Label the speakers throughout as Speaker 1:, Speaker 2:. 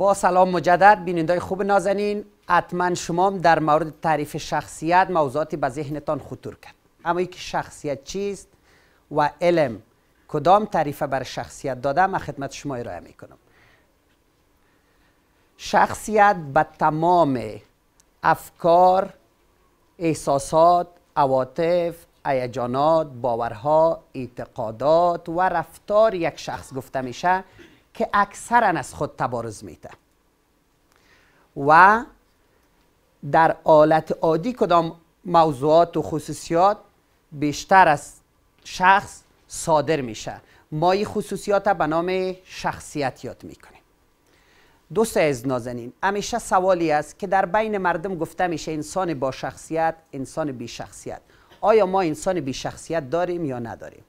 Speaker 1: با سلام مجدد بینندای خوب نازنین حتما شما در مورد تعریف شخصیت موضوعاتی به ذهنتان خطور کرد اما یکی شخصیت چیست و علم کدام تعریفه بر شخصیت داده ما خدمت شما ارائه می کنم شخصیت به تمام افکار احساسات عواطف ایجانات، باورها اعتقادات و رفتار یک شخص گفته میشه که اکثرا از خود تبارز میته و در آلت عادی کدام موضوعات و خصوصیات بیشتر از شخص صادر میشه ما این خصوصیات به نام شخصیت یاد میکنیم دوست از نازنین همیشه سوالی است که در بین مردم گفته میشه انسان با شخصیت انسان بی شخصیت آیا ما انسان بی شخصیت داریم یا نداریم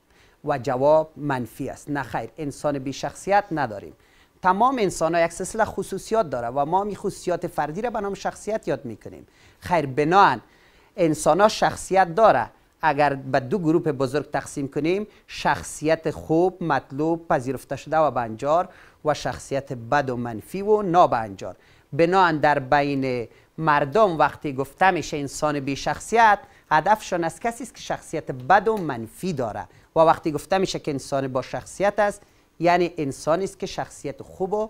Speaker 1: و جواب منفی است نه خیر انسان بی شخصیت نداریم تمام انسان ها یک سلسله خصوصیات داره و ما می خصوصیات فردی را به نام شخصیت یاد میکنیم خیر بنان انسان ها شخصیت داره اگر به دو گروه بزرگ تقسیم کنیم شخصیت خوب مطلوب پذیرفته شده و بنجار و شخصیت بد و منفی و نابنجار بناهن در بین مردم وقتی گفته میشه انسان بی شخصیت هدفشان از کسی است که شخصیت بد و منفی داره و وقتی گفته میشه که انسان با شخصیت است یعنی انسانی است که شخصیت خوب و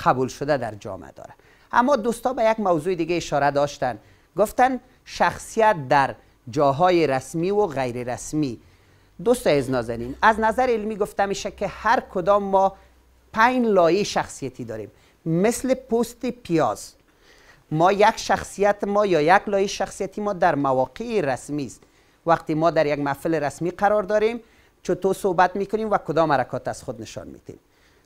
Speaker 1: قبول شده در جامعه داره اما دوستا به یک موضوع دیگه اشاره داشتن گفتن شخصیت در جاهای رسمی و غیر رسمی دوست از نازنین از نظر علمی گفته میشه که هر کدام ما پنج لایه شخصیتی داریم مثل پوست پیاز ما یک شخصیت ما یا یک لایه شخصیتی ما در مواقع رسمی است وقتی ما در یک محفل رسمی قرار داریم چطور صحبت میکنیم و کدام حرکات از خود نشان میدیم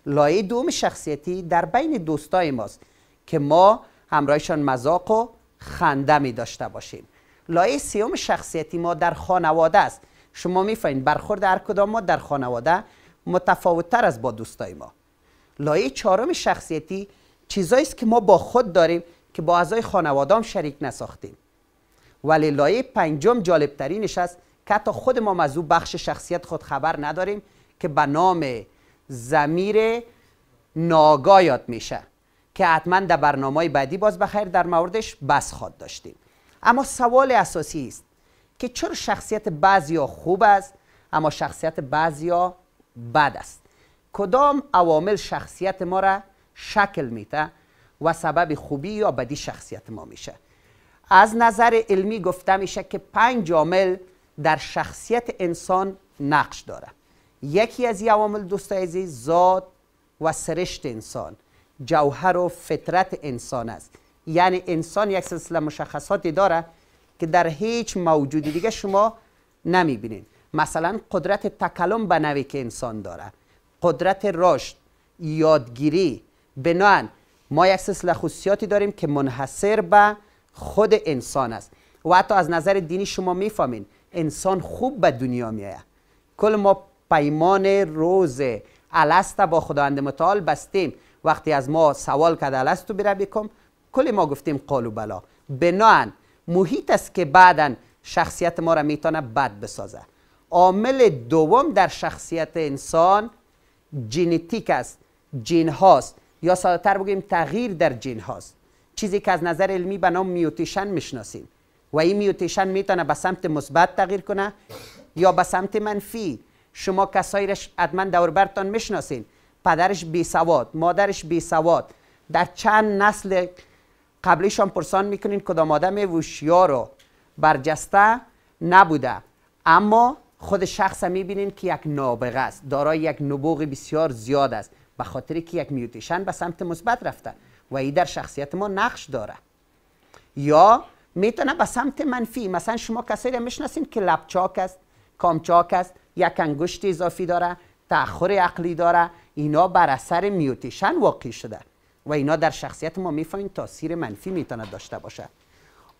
Speaker 1: لایه دوم شخصیتی در بین دوستای ماست که ما همراهشان مذاق و خنده می داشته باشیم لایه سیوم شخصیتی ما در خانواده است شما میفهمید برخورد هر کدام ما در خانواده متفاوتتر از با دوستای ما لایه چهارم شخصیتی چیزایی است که ما با خود داریم که با اعضای خانواده هم شریک نساختیم ولی لایه پنجم ترینش است که حتی خود ما او بخش شخصیت خود خبر نداریم که به نام زمیر ناگا یاد میشه که حتما در برنامه بعدی باز بخیر در موردش بس خواد داشتیم اما سوال اساسی است که چرا شخصیت بعضی ها خوب است اما شخصیت ها بد است کدام عوامل شخصیت ما را شکل میده و سبب خوبی یا بدی شخصیت ما میشه از نظر علمی گفته میشه که پنج عامل در شخصیت انسان نقش داره یکی از عوامل عزیز ذات و سرشت انسان جوهر و فطرت انسان است یعنی انسان یک سلسله مشخصاتی داره که در هیچ موجودی دیگه شما نمی مثلا قدرت تکلم به نوی که انسان داره قدرت رشد یادگیری بنان ما یک سلسله خصوصیاتی داریم که منحصر به خود انسان است و حتی از نظر دینی شما میفهمین انسان خوب به دنیا میآید کل ما پیمان روز الست با خداوند متعال بستیم وقتی از ما سوال کرده الستو بره بکم کل ما گفتیم قالو بلا بناهن محیط است که بعدا شخصیت ما را میتونه بد بسازه عامل دوم در شخصیت انسان جنتیک است جین هاست یا تر بگیم تغییر در جین هاست چیزی که از نظر علمی به نام میوتیشن میشناسیم و این میوتیشن میتونه به سمت مثبت تغییر کنه یا به سمت منفی شما کسایی رش حتما دور میشناسین پدرش بی سواد مادرش بی سواد در چند نسل قبلیشان پرسان میکنین کدام آدم وشیا رو برجسته نبوده اما خود شخص میبینین که یک نابغه است دارای یک نبوغ بسیار زیاد است به خاطر که یک میوتیشن به سمت مثبت رفته و ای در شخصیت ما نقش داره یا میتونه به سمت منفی مثلا شما کسایی رو میشناسین که لبچاک است کامچاک است یک انگشت اضافی داره تأخر عقلی داره اینا بر اثر میوتیشن واقع شده و اینا در شخصیت ما میفهمیم تاثیر منفی میتونه داشته باشه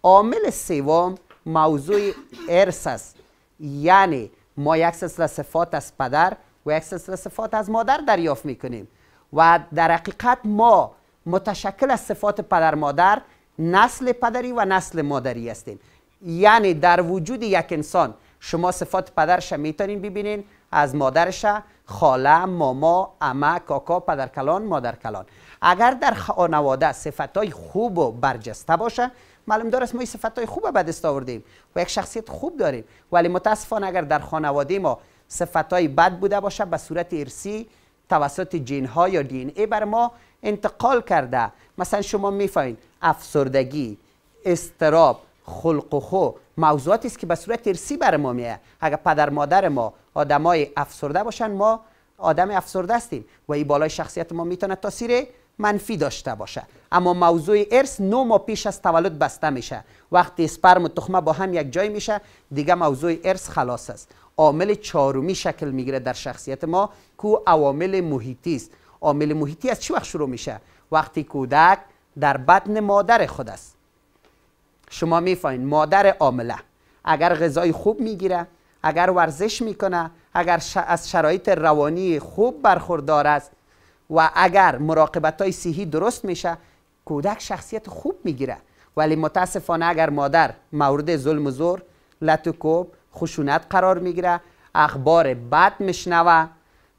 Speaker 1: عامل سوم موضوع ارث است یعنی ما یک سلسله صفات از پدر و یک سلسله صفات از مادر دریافت میکنیم و در حقیقت ما متشکل از صفات پدر مادر نسل پدری و نسل مادری هستیم یعنی در وجود یک انسان شما صفات پدرش میتونین ببینین از مادرش خاله ماما اما کاکا پدر کلان مادر کلان اگر در خانواده صفتهای های خوب و برجسته باشه معلوم دار است ما این صفات های خوب به دست آوردیم و یک شخصیت خوب داریم ولی متاسفانه اگر در خانواده ما صفتهای بد بوده باشه به صورت ارسی توسط جین ها یا دی ای بر ما انتقال کرده مثلا شما میفهمین افسردگی استراب خلق و خو موضوعاتی است که به صورت ارسی بر ما میه اگر پدر مادر ما آدمای افسرده باشن ما آدم افسرده هستیم و این بالای شخصیت ما میتونه تاثیر منفی داشته باشه اما موضوع ارث نو ما پیش از تولد بسته میشه وقتی اسپرم و تخمه با هم یک جای میشه دیگه موضوع ارث خلاص است عامل چهارمی شکل میگیره در شخصیت ما کو عوامل محیطی است عامل محیطی از چی وقت شروع میشه وقتی کودک در بطن مادر خود است شما میفاین مادر عامله اگر غذای خوب میگیره اگر ورزش میکنه اگر از شرایط روانی خوب برخوردار است و اگر مراقبت های صحی درست میشه کودک شخصیت خوب میگیره ولی متاسفانه اگر مادر مورد ظلم و زور لتوکوب خشونت قرار میگیره اخبار بد میشنوه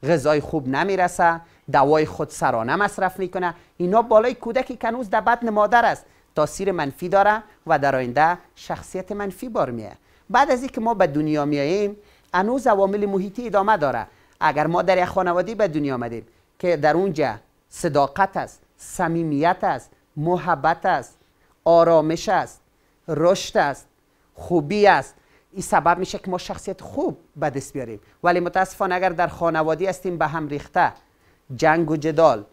Speaker 1: غذای خوب نمیرسه دوای خود سرانه مصرف میکنه اینا بالای کودکی کنوز در بدن مادر است تاثیر منفی داره و در آینده شخصیت منفی بار میه بعد از اینکه ما به دنیا میاییم انوز عوامل محیطی ادامه داره اگر ما در یک خانواده به دنیا آمدیم که در اونجا صداقت است صمیمیت است محبت است آرامش است رشد است خوبی است این سبب میشه که ما شخصیت خوب به دست بیاریم ولی متاسفانه اگر در خانواده هستیم به هم ریخته جنگ جدال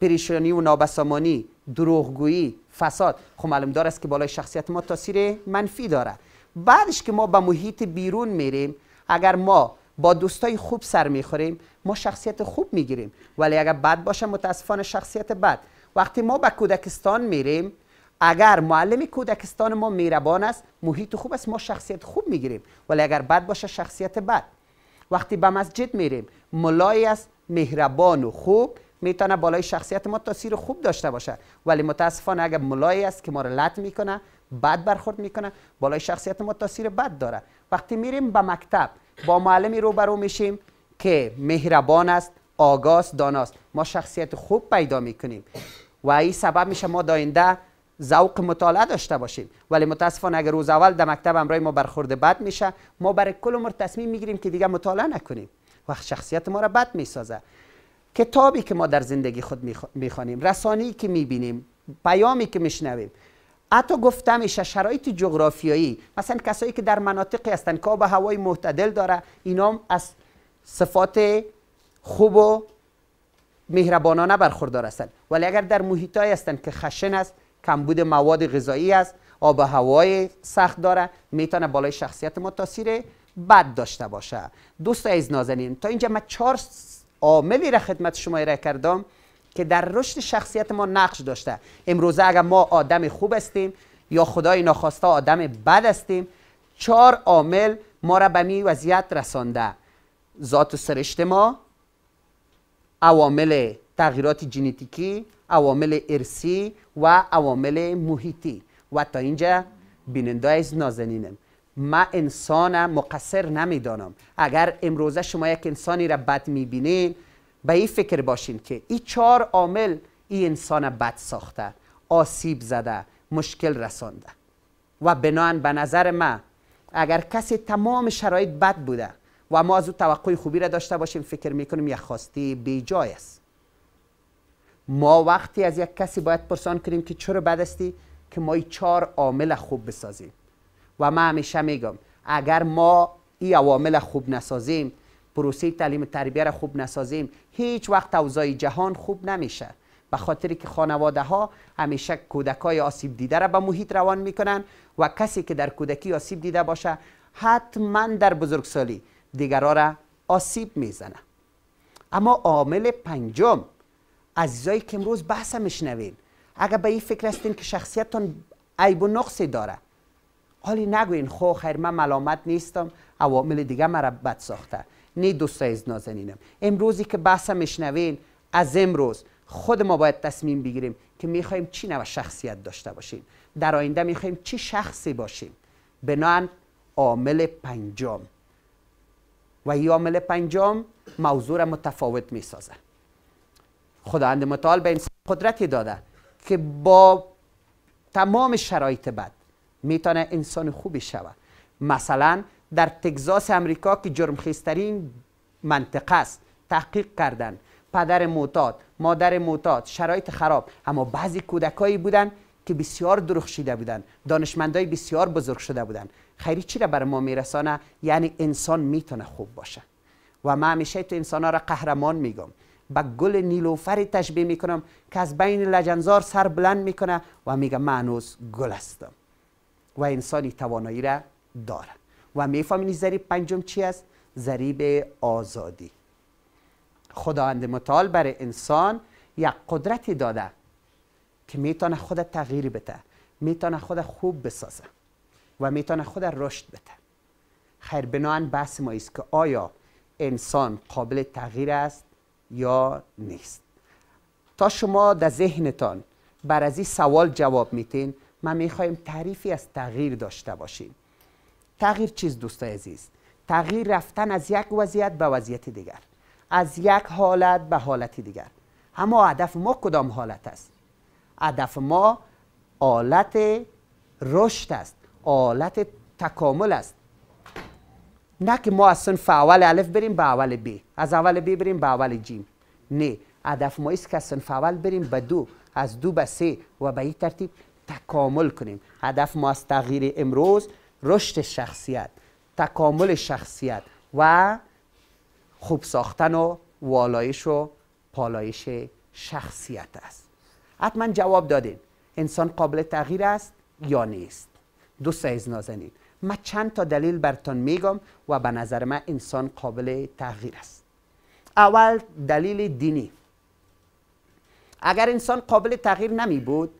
Speaker 1: پریشانی و نابسامانی دروغگویی فساد خب معلوم است که بالای شخصیت ما تاثیر منفی داره بعدش که ما به محیط بیرون میریم اگر ما با دوستای خوب سر میخوریم ما شخصیت خوب میگیریم ولی اگر بد باشه متاسفانه شخصیت بد وقتی ما به کودکستان میریم اگر معلم کودکستان ما میربان است محیط خوب است ما شخصیت خوب میگیریم ولی اگر بد باشه شخصیت بد وقتی به مسجد میریم ملای است مهربان و خوب میتونه بالای شخصیت ما تاثیر خوب داشته باشه ولی متاسفانه اگر ملایی است که ما رو لط میکنه بد برخورد میکنه بالای شخصیت ما تاثیر بد داره وقتی میریم به مکتب با معلمی روبرو میشیم که مهربان است آگاست داناست ما شخصیت خوب پیدا میکنیم و این سبب میشه ما داینده ذوق مطالعه داشته باشیم ولی متاسفانه اگر روز اول در مکتب امرای ما برخورد بد میشه ما برای کل عمر تصمیم میگیریم که دیگه مطالعه نکنیم و شخصیت ما را بد می سازه کتابی که ما در زندگی خود خوانیم رسانی که بینیم پیامی که میشنویم حتی گفتم ایش شرایط جغرافیایی مثلا کسایی که در مناطقی هستن که آب هوای معتدل داره اینا از صفات خوب و مهربانانه برخوردار هستن ولی اگر در محیطایی هستن که خشن است کمبود مواد غذایی است آب هوای سخت داره میتونه بالای شخصیت ما تاثیر بد داشته باشه دوست از نازنین تا اینجا من چهار عاملی را خدمت شما ارائه کردم که در رشد شخصیت ما نقش داشته امروزه اگر ما آدم خوب هستیم یا خدای ناخواسته آدم بد هستیم چهار عامل ما را به می وضعیت رسانده ذات و سرشت ما عوامل تغییرات ژنتیکی عوامل ارسی و عوامل محیطی و تا اینجا بیننده از نازنینم ما انسان مقصر نمیدانم اگر امروزه شما یک انسانی را بد میبینین به این فکر باشین که این چهار عامل این انسان بد ساخته آسیب زده مشکل رسانده و بناهن به نظر من اگر کسی تمام شرایط بد بوده و ما از او توقع خوبی را داشته باشیم فکر میکنیم یک خواستی بی جای است ما وقتی از یک کسی باید پرسان کنیم که چرا بد استی که ما چهار عامل خوب بسازیم و ما همیشه میگم اگر ما این عوامل خوب نسازیم پروسه تعلیم تربیه را خوب نسازیم هیچ وقت اوضاع جهان خوب نمیشه به خاطر که خانواده ها همیشه کودکای آسیب دیده را به محیط روان میکنن و کسی که در کودکی آسیب دیده باشه حتما در بزرگسالی دیگرها را آسیب میزنه اما عامل پنجم عزیزایی که امروز بحث میشنوین اگر به این فکر هستین که شخصیتتون عیب و نقصی داره حالی نگوین خو خیر من ملامت نیستم عوامل دیگه مرا بد ساخته نه دوست از نازنینم امروزی که بحث میشنوین از امروز خود ما باید تصمیم بگیریم که میخوایم چی نوع شخصیت داشته باشیم در آینده میخوایم چی شخصی باشیم بنان عامل پنجم و این عامل پنجم موضوع را متفاوت میسازه خداوند متعال به انسان قدرتی داده که با تمام شرایط بد میتونه انسان خوبی شود مثلا در تگزاس امریکا که جرم خیسترین منطقه است تحقیق کردن پدر موتاد، مادر موتاد، شرایط خراب اما بعضی کودکایی بودن که بسیار درخشیده بودن دانشمندای بسیار بزرگ شده بودن خیری چی را بر ما میرسانه یعنی انسان میتونه خوب باشه و من همیشه تو انسان ها را قهرمان میگم به گل نیلوفری تشبیه میکنم که از بین لجنزار سر بلند میکنه و میگه من گل هستم و انسانی توانایی را داره و میفهمین این پنجم چی است ضریب آزادی خداوند متعال برای انسان یک قدرتی داده که میتونه خود تغییر بده میتونه خود خوب بسازه و میتونه خود رشد بده خیر بناهن بحث ما است که آیا انسان قابل تغییر است یا نیست تا شما در ذهنتان بر از این سوال جواب میتین ما میخوایم تعریفی از تغییر داشته باشیم تغییر چیز دوستای عزیز تغییر رفتن از یک وضعیت به وضعیت دیگر از یک حالت به حالت دیگر اما هدف ما کدام حالت است هدف ما حالت رشد است حالت تکامل است نه که ما از صنف اول الف بریم به اول بی. از اول بی بریم به اول جیم نه هدف ما است که از صنف اول بریم به دو از دو به سه و به این ترتیب تکامل کنیم هدف ما از تغییر امروز رشد شخصیت تکامل شخصیت و خوب ساختن و والایش و پالایش شخصیت است حتما جواب دادین انسان قابل تغییر است یا نیست دو سایز نازنین من چند تا دلیل برتان میگم و به نظر من انسان قابل تغییر است اول دلیل دینی اگر انسان قابل تغییر نمی بود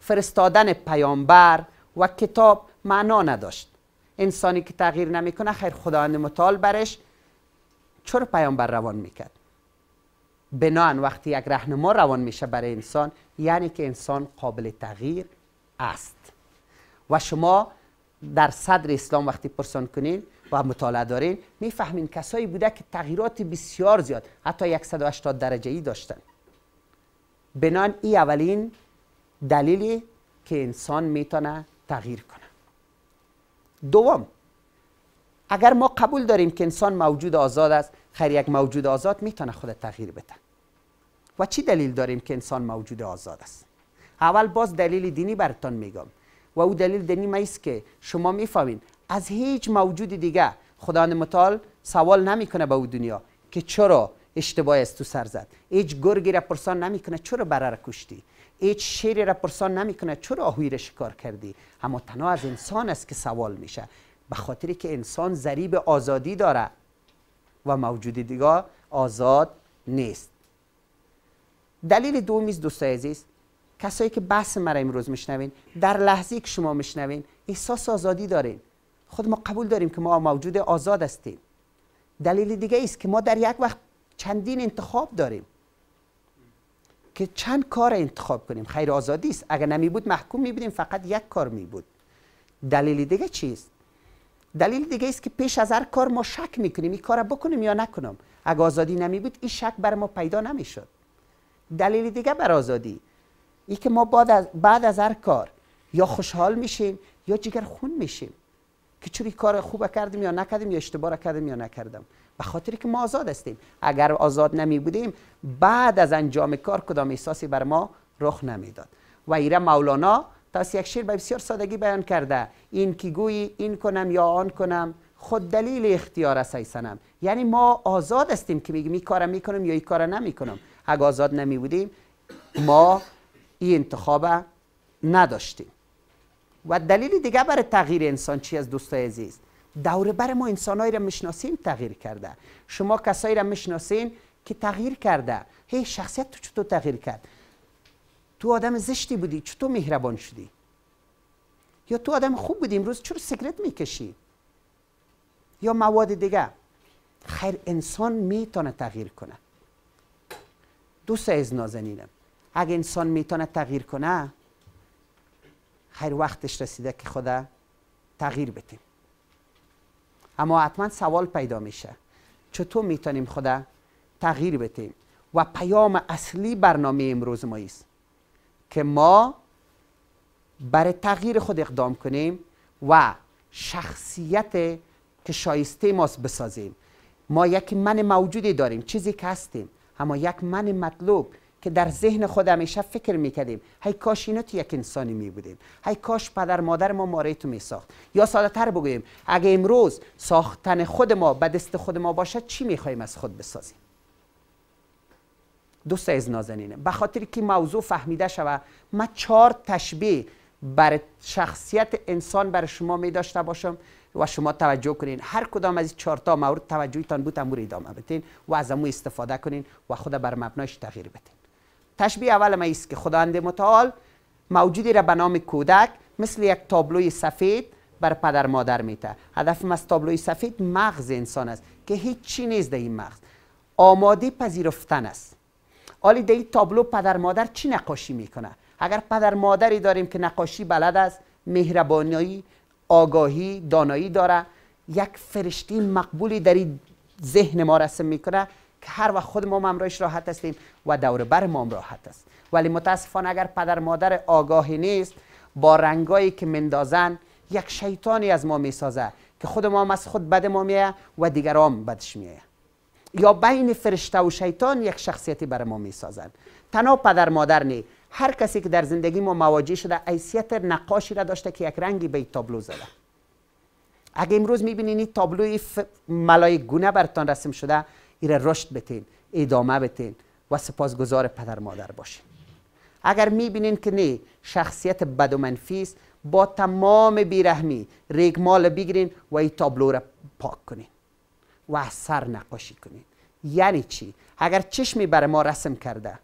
Speaker 1: فرستادن پیامبر و کتاب معنا نداشت انسانی که تغییر نمیکنه خیر خداوند متعال برش چرا پیامبر روان میکرد بنان وقتی یک رهنما روان میشه برای انسان یعنی که انسان قابل تغییر است و شما در صدر اسلام وقتی پرسان کنین و مطالعه دارین میفهمین کسایی بوده که تغییرات بسیار زیاد حتی 180 درجه ای داشتن بنان ای اولین دلیلی که انسان میتونه تغییر کنه دوم اگر ما قبول داریم که انسان موجود آزاد است خیر یک موجود آزاد میتونه خود تغییر بده و چی دلیل داریم که انسان موجود آزاد است اول باز دلیل دینی برتون میگم و او دلیل دینی ما است که شما میفهمین از هیچ موجود دیگه خدا متعال سوال نمیکنه به او دنیا که چرا اشتباه است تو سر زد هیچ گرگی را پرسان نمیکنه چرا برر کشتی هیچ شیری را پرسان نمیکنه چرا آهوی را شکار کردی اما تنها از انسان است که سوال میشه به خاطری که انسان ذریب آزادی داره و موجود دیگه آزاد نیست دلیل دومیز دوستای عزیز کسایی که بحث مرا امروز میشنوین در لحظه که شما میشنوین احساس آزادی دارین خود ما قبول داریم که ما موجود آزاد هستیم دلیل دیگه است که ما در یک وقت چندین انتخاب داریم که چند کار انتخاب کنیم خیر آزادی است اگر نمی بود محکوم می بودیم فقط یک کار می بود دلیل دیگه چیست دلیل دیگه است که پیش از هر کار ما شک می کنیم این کار بکنیم یا نکنم اگر آزادی نمی بود این شک بر ما پیدا نمی شد دلیل دیگه بر آزادی ای که ما بعد از, بعد از هر کار یا خوشحال میشیم یا جگر خون میشیم که چوری کار خوب کردیم یا نکردیم یا اشتباه کردیم یا نکردم به خاطری که ما آزاد هستیم اگر آزاد نمی بودیم بعد از انجام کار کدام احساسی بر ما رخ نمیداد و ایره مولانا تاس یک شیر به بسیار سادگی بیان کرده این کی گویی این کنم یا آن کنم خود دلیل اختیار است سنم یعنی ما آزاد هستیم که میگم این کار میکنم یا این کار نمیکنم اگر آزاد نمی بودیم ما این انتخاب نداشتیم و دلیل دیگه برای تغییر انسان چی از دوستای عزیز دوره بر ما انسانایی را میشناسیم تغییر کرده شما کسایی را میشناسین که تغییر کرده هی شخصیت تو چطور تغییر کرد تو آدم زشتی بودی چطور مهربان شدی یا تو آدم خوب بودی امروز چرا سیگرت میکشی یا مواد دیگه خیر انسان میتونه تغییر کنه دوست از نازنینم اگه انسان میتونه تغییر کنه خیر وقتش رسیده که خدا تغییر بتیم. اما حتما سوال پیدا میشه چطور میتونیم خدا تغییر بتیم و پیام اصلی برنامه امروز ما است که ما برای تغییر خود اقدام کنیم و شخصیت که شایسته ماست بسازیم ما یک من موجودی داریم چیزی که هستیم اما یک من مطلوب که در ذهن خود همیشه فکر میکردیم هی کاش اینا تو یک انسانی میبودیم بودیم هی کاش پدر مادر ما ماره تو می ساخت یا ساده تر بگویم، اگه امروز ساختن خود ما به دست خود ما باشد چی میخوایم از خود بسازیم دوست از نازنینه به خاطر که موضوع فهمیده شوه ما چهار تشبیه بر شخصیت انسان بر شما می باشم و شما توجه کنین هر کدام از این چهار تا مورد توجهتان بود امور ادامه بتین و از استفاده کنین و خود بر مبنایش تغییر بتین تشبیه اول ما است که خداوند متعال موجودی را به نام کودک مثل یک تابلوی سفید بر پدر مادر میته هدف ما از تابلوی سفید مغز انسان است که هیچ چی نیست در این مغز آماده پذیرفتن است حالی در تابلو پدر مادر چی نقاشی میکنه اگر پدر مادری داریم که نقاشی بلد است مهربانی آگاهی دانایی داره یک فرشته مقبولی در این ذهن ما رسم میکنه که هر وقت خود ما ممرایش راحت هستیم و دور بر ما راحت است ولی متاسفانه اگر پدر مادر آگاهی نیست با رنگایی که مندازن یک شیطانی از ما میسازه که خود ما هم از خود بد ما میه و دیگران بدش میه یا بین فرشته و شیطان یک شخصیتی بر ما میسازن تنها پدر مادر نی هر کسی که در زندگی ما مواجه شده حیثیت نقاشی را داشته که یک رنگی به تابلو زده اگه امروز میبینین این تابلوی ملای برتان رسم شده ای رشد بتین ادامه بتین و سپاسگزار پدر مادر باشین اگر میبینین که نه شخصیت بد و منفی است با تمام بیرحمی ریگمال بگیرین و این تابلو را پاک کنین و از سر نقاشی کنین یعنی چی اگر چشمی بر ما رسم کرده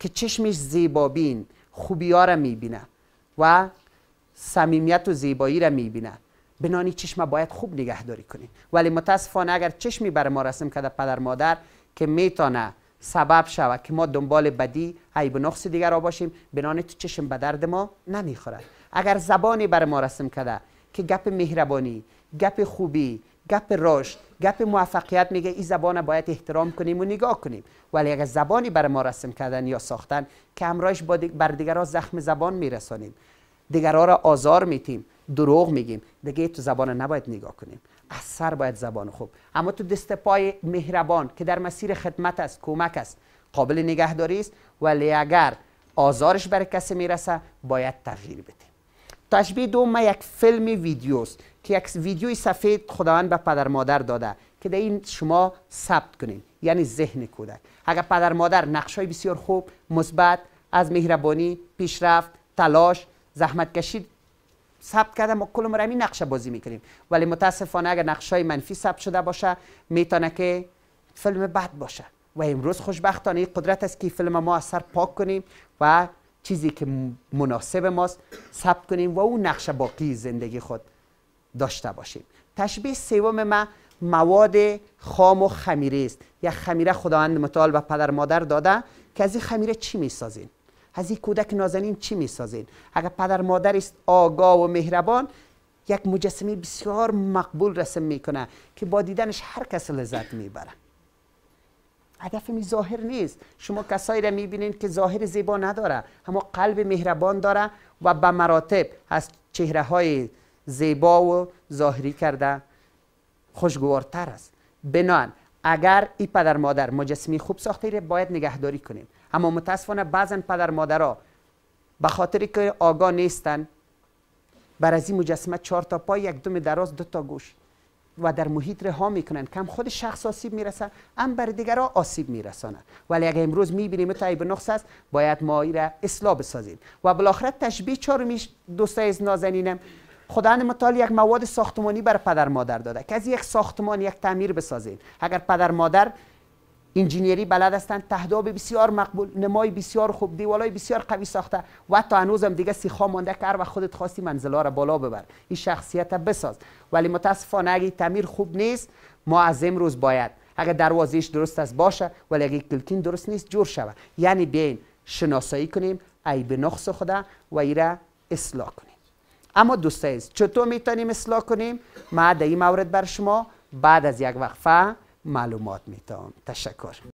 Speaker 1: که چشمش زیبابین خوبی ها را میبینه و سمیمیت و زیبایی را میبینه بنانی چشم باید خوب نگهداری کنیم ولی متاسفانه اگر چشمی بر ما رسم کرده پدر مادر که میتونه سبب شود که ما دنبال بدی عیب نقص دیگر را باشیم بنان تو چشم به درد ما نمیخورد اگر زبانی بر ما رسم کرده که گپ مهربانی گپ خوبی گپ رشد گپ موفقیت میگه این زبان باید احترام کنیم و نگاه کنیم ولی اگر زبانی بر ما رسم کردن یا ساختن که همراهش بر دیگران زخم زبان میرسانیم دیگران را آزار میتیم دروغ میگیم دیگه تو زبان نباید نگاه کنیم از سر باید زبان خوب اما تو دست پای مهربان که در مسیر خدمت است کمک است قابل نگهداری است ولی اگر آزارش بر کسی میرسه باید تغییر بده تشبیه دوم یک فیلم ویدیوست که یک ویدیوی سفید خداوند به پدر مادر داده که در این شما ثبت کنین یعنی ذهن کودک اگر پدر مادر نقش های بسیار خوب مثبت از مهربانی پیشرفت تلاش زحمت کشید ثبت کرده ما کل نقشه بازی میکنیم ولی متاسفانه اگر نقشه منفی ثبت شده باشه میتونه که فیلم بد باشه و امروز خوشبختانه قدرت است که فیلم ما اثر پاک کنیم و چیزی که مناسب ماست ثبت کنیم و اون نقشه باقی زندگی خود داشته باشیم تشبیه سوم ما مواد خام و خمیره است یا خمیره خداوند متعال و پدر مادر داده که از این خمیره چی میسازیم از این کودک نازنین چی میسازین اگر پدر مادر است آگاه و مهربان یک مجسمه بسیار مقبول رسم میکنه که با دیدنش هر کس لذت میبره هدف می ظاهر نیست شما کسایی را میبینین که ظاهر زیبا نداره اما قلب مهربان داره و به مراتب از چهره های زیبا و ظاهری کرده خوشگوارتر است بنان اگر این پدر مادر مجسمه خوب ساخته باید نگهداری کنیم اما متاسفانه بعضا پدر مادرها به خاطر که آگاه نیستن بر از این مجسمه چهار تا پای یک دوم دراز دو تا گوش و در محیط رها میکنن کم خود شخص آسیب میرسه، هم بر دیگرها آسیب میرسند ولی اگر امروز میبینیم تا ایب نقص است باید ما را اصلاح بسازیم و بالاخره تشبیه میش دوست از نازنینم خدا متعال یک مواد ساختمانی بر پدر مادر داده که از یک ساختمان یک تعمیر بسازید. اگر پدر مادر انجینیری بلد هستند تهداب بسیار مقبول نمای بسیار خوب دیوالای بسیار قوی ساخته و انوز هم دیگه سیخا مانده کرد و خودت خواستی منزلا را بالا ببر این شخصیت بساز ولی متاسفانه اگه تعمیر خوب نیست ما از امروز باید اگر دروازیش درست است باشه ولی اگه کلکین درست نیست جور شود یعنی بین شناسایی کنیم عیب نقص خدا و ایرا اصلاح کنیم اما دوستایز چطور میتونیم اصلاح کنیم ما در این مورد بر شما بعد از یک وقفه معلومات میتونم تشکر